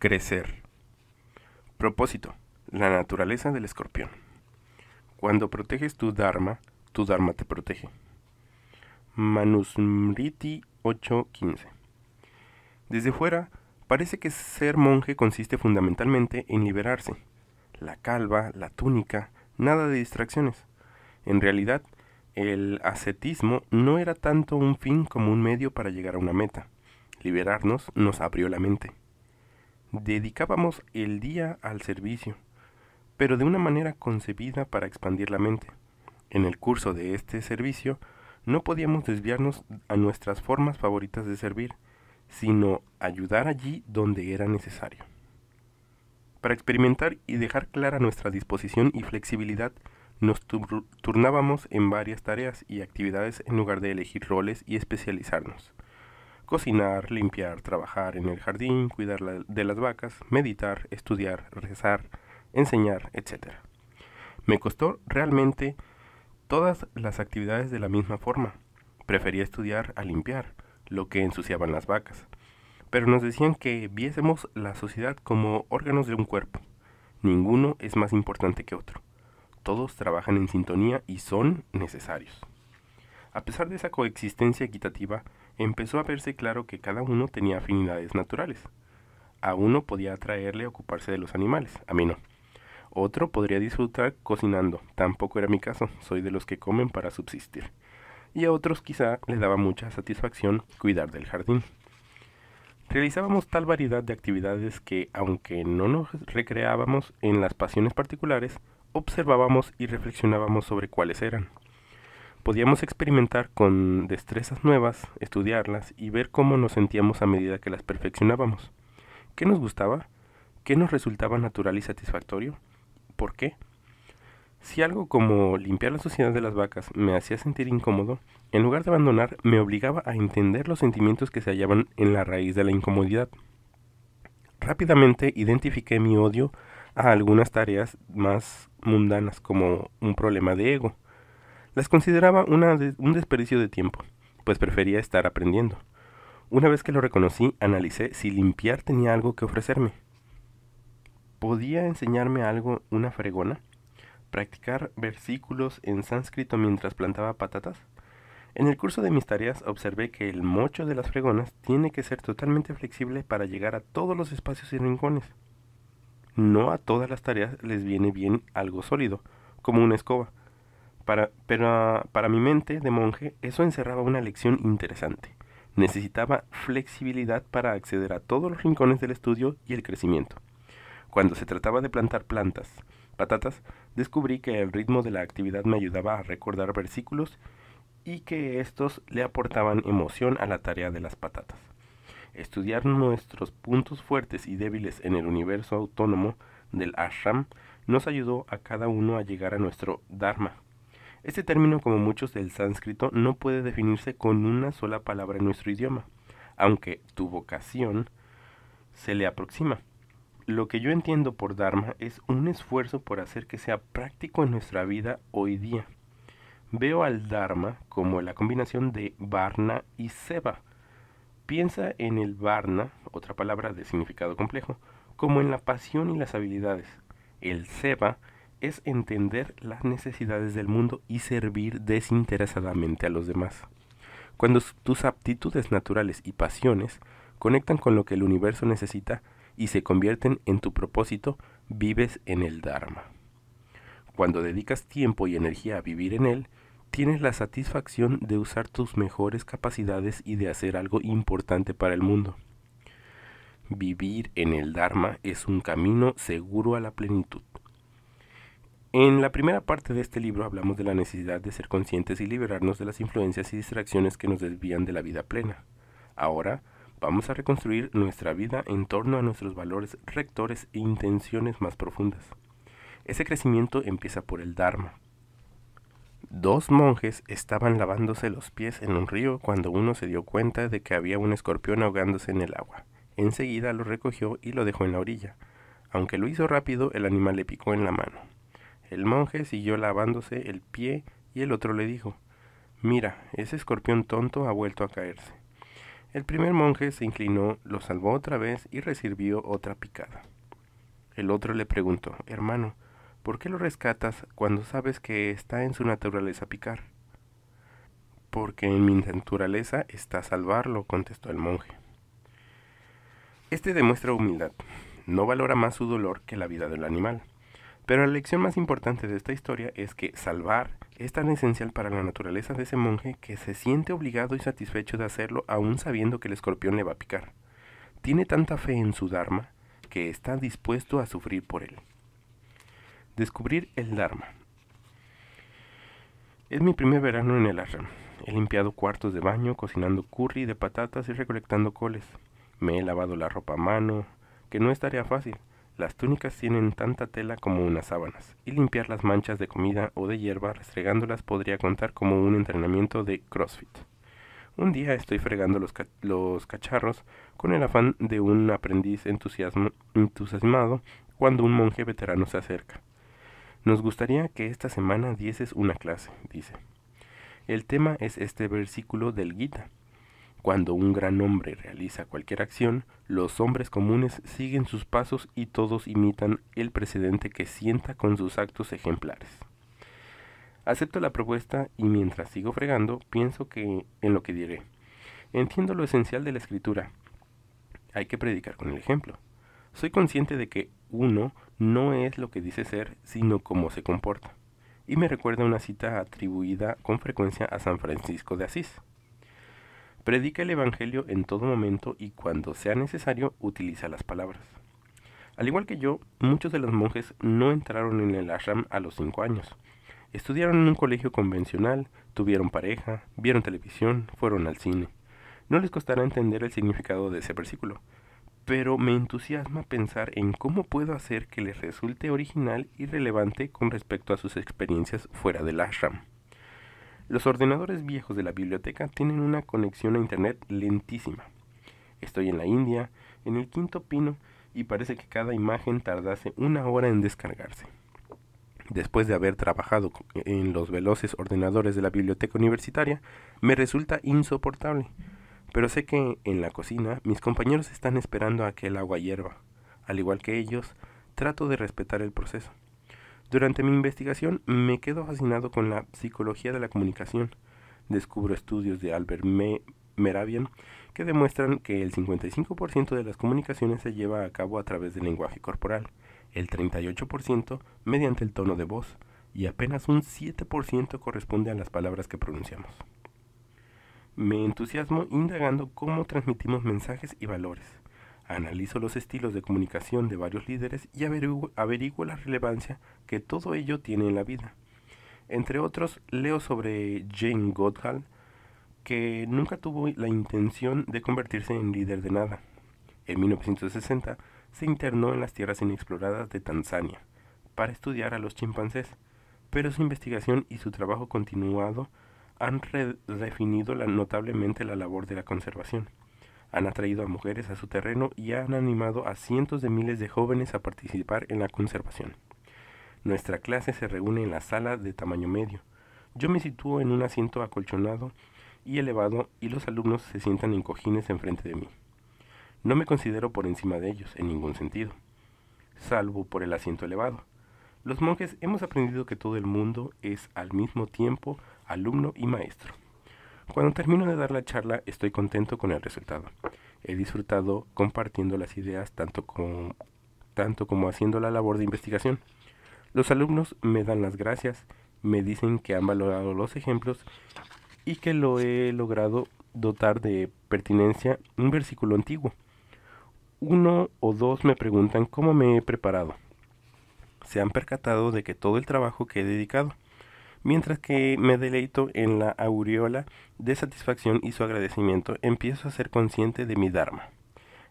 Crecer. Propósito. La naturaleza del escorpión. Cuando proteges tu Dharma, tu Dharma te protege. Manusmriti 8.15. Desde fuera, parece que ser monje consiste fundamentalmente en liberarse. La calva, la túnica, nada de distracciones. En realidad, el ascetismo no era tanto un fin como un medio para llegar a una meta. Liberarnos nos abrió la mente dedicábamos el día al servicio, pero de una manera concebida para expandir la mente. En el curso de este servicio no podíamos desviarnos a nuestras formas favoritas de servir, sino ayudar allí donde era necesario. Para experimentar y dejar clara nuestra disposición y flexibilidad, nos turnábamos en varias tareas y actividades en lugar de elegir roles y especializarnos cocinar, limpiar, trabajar en el jardín, cuidar de las vacas, meditar, estudiar, rezar, enseñar, etc. Me costó realmente todas las actividades de la misma forma. Prefería estudiar a limpiar, lo que ensuciaban las vacas. Pero nos decían que viésemos la sociedad como órganos de un cuerpo. Ninguno es más importante que otro. Todos trabajan en sintonía y son necesarios. A pesar de esa coexistencia equitativa, empezó a verse claro que cada uno tenía afinidades naturales. A uno podía atraerle a ocuparse de los animales, a mí no. Otro podría disfrutar cocinando, tampoco era mi caso, soy de los que comen para subsistir. Y a otros quizá le daba mucha satisfacción cuidar del jardín. Realizábamos tal variedad de actividades que, aunque no nos recreábamos en las pasiones particulares, observábamos y reflexionábamos sobre cuáles eran. Podíamos experimentar con destrezas nuevas, estudiarlas y ver cómo nos sentíamos a medida que las perfeccionábamos. ¿Qué nos gustaba? ¿Qué nos resultaba natural y satisfactorio? ¿Por qué? Si algo como limpiar la suciedad de las vacas me hacía sentir incómodo, en lugar de abandonar, me obligaba a entender los sentimientos que se hallaban en la raíz de la incomodidad. Rápidamente identifiqué mi odio a algunas tareas más mundanas como un problema de ego, las consideraba un desperdicio de tiempo, pues prefería estar aprendiendo. Una vez que lo reconocí, analicé si limpiar tenía algo que ofrecerme. ¿Podía enseñarme algo una fregona? ¿Practicar versículos en sánscrito mientras plantaba patatas? En el curso de mis tareas observé que el mocho de las fregonas tiene que ser totalmente flexible para llegar a todos los espacios y rincones. No a todas las tareas les viene bien algo sólido, como una escoba, para, pero ah, para mi mente de monje eso encerraba una lección interesante. Necesitaba flexibilidad para acceder a todos los rincones del estudio y el crecimiento. Cuando se trataba de plantar plantas, patatas, descubrí que el ritmo de la actividad me ayudaba a recordar versículos y que estos le aportaban emoción a la tarea de las patatas. Estudiar nuestros puntos fuertes y débiles en el universo autónomo del ashram nos ayudó a cada uno a llegar a nuestro dharma, este término, como muchos del sánscrito, no puede definirse con una sola palabra en nuestro idioma, aunque tu vocación se le aproxima. Lo que yo entiendo por Dharma es un esfuerzo por hacer que sea práctico en nuestra vida hoy día. Veo al Dharma como la combinación de Varna y Seva. Piensa en el Varna, otra palabra de significado complejo, como en la pasión y las habilidades. El Seva es entender las necesidades del mundo y servir desinteresadamente a los demás. Cuando tus aptitudes naturales y pasiones conectan con lo que el universo necesita y se convierten en tu propósito, vives en el Dharma. Cuando dedicas tiempo y energía a vivir en él, tienes la satisfacción de usar tus mejores capacidades y de hacer algo importante para el mundo. Vivir en el Dharma es un camino seguro a la plenitud. En la primera parte de este libro hablamos de la necesidad de ser conscientes y liberarnos de las influencias y distracciones que nos desvían de la vida plena. Ahora vamos a reconstruir nuestra vida en torno a nuestros valores rectores e intenciones más profundas. Ese crecimiento empieza por el Dharma. Dos monjes estaban lavándose los pies en un río cuando uno se dio cuenta de que había un escorpión ahogándose en el agua. Enseguida lo recogió y lo dejó en la orilla. Aunque lo hizo rápido, el animal le picó en la mano. El monje siguió lavándose el pie y el otro le dijo, Mira, ese escorpión tonto ha vuelto a caerse. El primer monje se inclinó, lo salvó otra vez y recibió otra picada. El otro le preguntó, Hermano, ¿por qué lo rescatas cuando sabes que está en su naturaleza picar? Porque en mi naturaleza está salvarlo, contestó el monje. Este demuestra humildad, no valora más su dolor que la vida del animal. Pero la lección más importante de esta historia es que salvar es tan esencial para la naturaleza de ese monje que se siente obligado y satisfecho de hacerlo aún sabiendo que el escorpión le va a picar. Tiene tanta fe en su Dharma que está dispuesto a sufrir por él. Descubrir el Dharma. Es mi primer verano en el ashram. He limpiado cuartos de baño, cocinando curry de patatas y recolectando coles. Me he lavado la ropa a mano, que no es tarea fácil, las túnicas tienen tanta tela como unas sábanas, y limpiar las manchas de comida o de hierba restregándolas podría contar como un entrenamiento de CrossFit. Un día estoy fregando los, cacharros con el afán de un aprendiz entusiasmado cuando un monje veterano se acerca. Nos gustaría que esta semana dieses una clase, dice. El tema es este versículo del Gita, cuando un gran hombre realiza cualquier acción, los hombres comunes siguen sus pasos y todos imitan el precedente que sienta con sus actos ejemplares. Acepto la propuesta y mientras sigo fregando, pienso que en lo que diré. Entiendo lo esencial de la escritura. Hay que predicar con el ejemplo. Soy consciente de que uno no es lo que dice ser, sino cómo se comporta. Y me recuerda una cita atribuida con frecuencia a San Francisco de Asís. Predica el Evangelio en todo momento y cuando sea necesario utiliza las palabras. Al igual que yo, muchos de los monjes no entraron en el ashram a los 5 años. Estudiaron en un colegio convencional, tuvieron pareja, vieron televisión, fueron al cine. No les costará entender el significado de ese versículo, pero me entusiasma pensar en cómo puedo hacer que les resulte original y relevante con respecto a sus experiencias fuera del ashram. Los ordenadores viejos de la biblioteca tienen una conexión a Internet lentísima. Estoy en la India, en el quinto pino, y parece que cada imagen tardase una hora en descargarse. Después de haber trabajado en los veloces ordenadores de la biblioteca universitaria, me resulta insoportable. Pero sé que en la cocina mis compañeros están esperando a que el agua hierva. Al igual que ellos, trato de respetar el proceso. Durante mi investigación me quedo fascinado con la psicología de la comunicación. Descubro estudios de Albert Meravian que demuestran que el 55% de las comunicaciones se lleva a cabo a través del lenguaje corporal, el 38% mediante el tono de voz y apenas un 7% corresponde a las palabras que pronunciamos. Me entusiasmo indagando cómo transmitimos mensajes y valores. Analizo los estilos de comunicación de varios líderes y averiguo, la relevancia que todo ello tiene en la vida. Entre otros, leo sobre Jane Goodall, que nunca tuvo la intención de convertirse en líder de nada. En 1960 se internó en las tierras inexploradas de Tanzania para estudiar a los chimpancés, pero su investigación y su trabajo continuado han redefinido notablemente la labor de la conservación han atraído a mujeres a su terreno y han animado a cientos de miles de jóvenes a participar en la conservación. Nuestra clase se reúne en la sala de tamaño medio. Yo me sitúo en un asiento acolchonado y elevado y los alumnos se sientan en cojines enfrente de mí. No me considero por encima de ellos en ningún sentido, salvo por el asiento elevado. Los monjes hemos aprendido que todo el mundo es al mismo tiempo alumno y maestro. Cuando termino de dar la charla estoy contento con el resultado. He disfrutado compartiendo las ideas tanto, como haciendo la labor de investigación. Los alumnos me dan las gracias, me dicen que han valorado los ejemplos y que lo he logrado dotar de pertinencia un versículo antiguo. Uno o dos me preguntan cómo me he preparado. Se han percatado de que todo el trabajo que he dedicado mientras que me deleito en la aureola de satisfacción y su agradecimiento, empiezo a ser consciente de mi Dharma,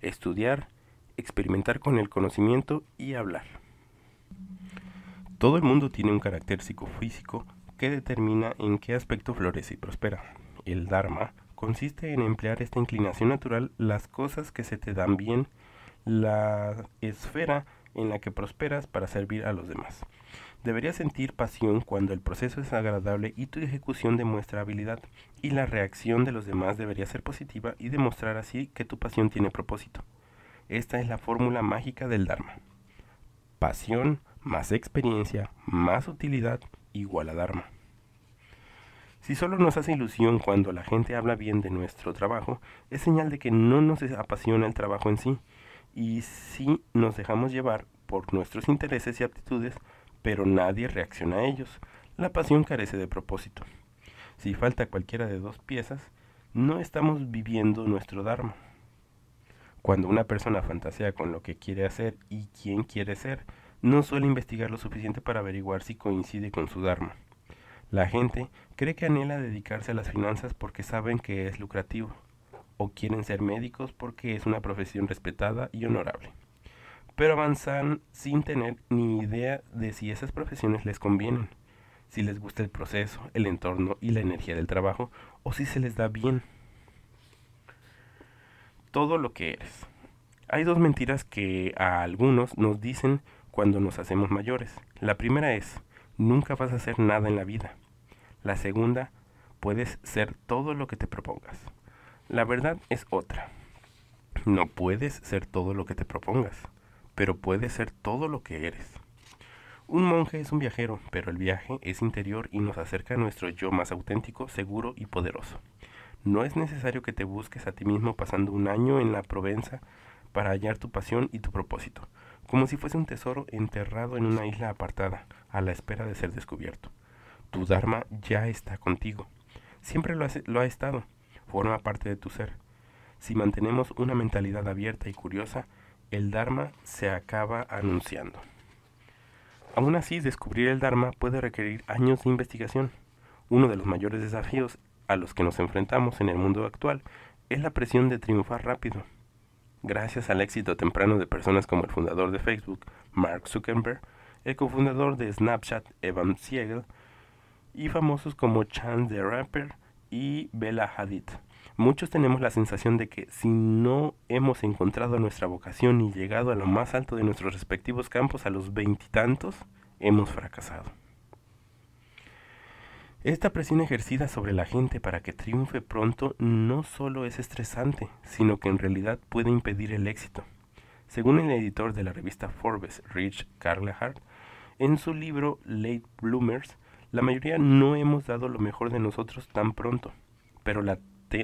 estudiar, experimentar con el conocimiento y hablar. Todo el mundo tiene un carácter psicofísico que determina en qué aspecto florece y prospera. El Dharma consiste en emplear esta inclinación natural, las cosas que se te dan bien, la esfera en la que prosperas para servir a los demás. Deberías sentir pasión cuando el proceso es agradable y tu ejecución demuestra habilidad, y la reacción de los demás debería ser positiva y demostrar así que tu pasión tiene propósito. Esta es la fórmula mágica del Dharma. Pasión más experiencia más utilidad igual a Dharma. Si solo nos hace ilusión cuando la gente habla bien de nuestro trabajo, es señal de que no nos apasiona el trabajo en sí, y si nos dejamos llevar por nuestros intereses y aptitudes, pero nadie reacciona a ellos. La pasión carece de propósito. Si falta cualquiera de dos piezas, no estamos viviendo nuestro Dharma. Cuando una persona fantasea con lo que quiere hacer y quién quiere ser, no suele investigar lo suficiente para averiguar si coincide con su Dharma. La gente cree que anhela dedicarse a las finanzas porque saben que es lucrativo, o quieren ser médicos porque es una profesión respetada y honorable pero avanzan sin tener ni idea de si esas profesiones les convienen, si les gusta el proceso, el entorno y la energía del trabajo, o si se les da bien. Todo lo que eres. Hay dos mentiras que a algunos nos dicen cuando nos hacemos mayores. La primera es, nunca vas a hacer nada en la vida. La segunda, puedes ser todo lo que te propongas. La verdad es otra. No puedes ser todo lo que te propongas pero puede ser todo lo que eres. Un monje es un viajero, pero el viaje es interior y nos acerca a nuestro yo más auténtico, seguro y poderoso. No es necesario que te busques a ti mismo pasando un año en la Provenza para hallar tu pasión y tu propósito, como si fuese un tesoro enterrado en una isla apartada, a la espera de ser descubierto. Tu Dharma ya está contigo. Siempre lo, lo ha estado. Forma parte de tu ser. Si mantenemos una mentalidad abierta y curiosa, el Dharma se acaba anunciando. Aún así, descubrir el Dharma puede requerir años de investigación. Uno de los mayores desafíos a los que nos enfrentamos en el mundo actual es la presión de triunfar rápido. Gracias al éxito temprano de personas como el fundador de Facebook, Mark Zuckerberg, el cofundador de Snapchat, Evan Siegel, y famosos como Chan the Rapper y Bella Hadid, Muchos tenemos la sensación de que si no hemos encontrado nuestra vocación y llegado a lo más alto de nuestros respectivos campos a los veintitantos, hemos fracasado. Esta presión ejercida sobre la gente para que triunfe pronto no solo es estresante, sino que en realidad puede impedir el éxito. Según el editor de la revista Forbes, Rich Carlehart, en su libro Late Bloomers, la mayoría no hemos dado lo mejor de nosotros tan pronto, pero la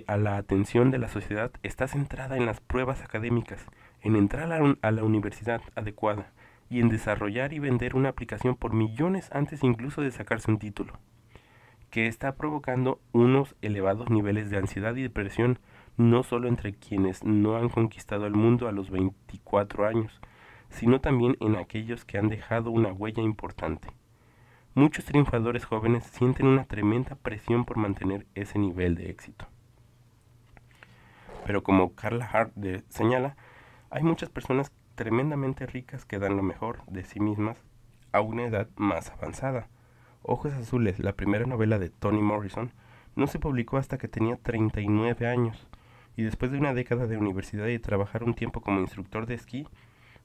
a la atención de la sociedad está centrada en las pruebas académicas, en entrar a, la universidad adecuada y en desarrollar y vender una aplicación por millones antes incluso de sacarse un título, que está provocando unos elevados niveles de ansiedad y depresión no solo entre quienes no han conquistado el mundo a los 24 años, sino también en aquellos que han dejado una huella importante. Muchos triunfadores jóvenes sienten una tremenda presión por mantener ese nivel de éxito. Pero como Carla Hart señala, hay muchas personas tremendamente ricas que dan lo mejor de sí mismas a una edad más avanzada. Ojos Azules, la primera novela de Toni Morrison, no se publicó hasta que tenía 39 años, y después de una década de universidad y trabajar un tiempo como instructor de esquí,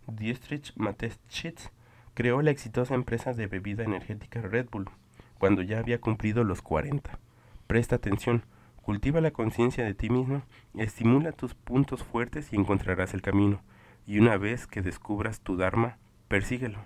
Dietrich Mateschitz creó la exitosa empresa de bebida energética Red Bull, cuando ya había cumplido los 40. Presta atención, Cultiva la conciencia de ti mismo, estimula tus puntos fuertes y encontrarás el camino. Y una vez que descubras tu Dharma, persíguelo.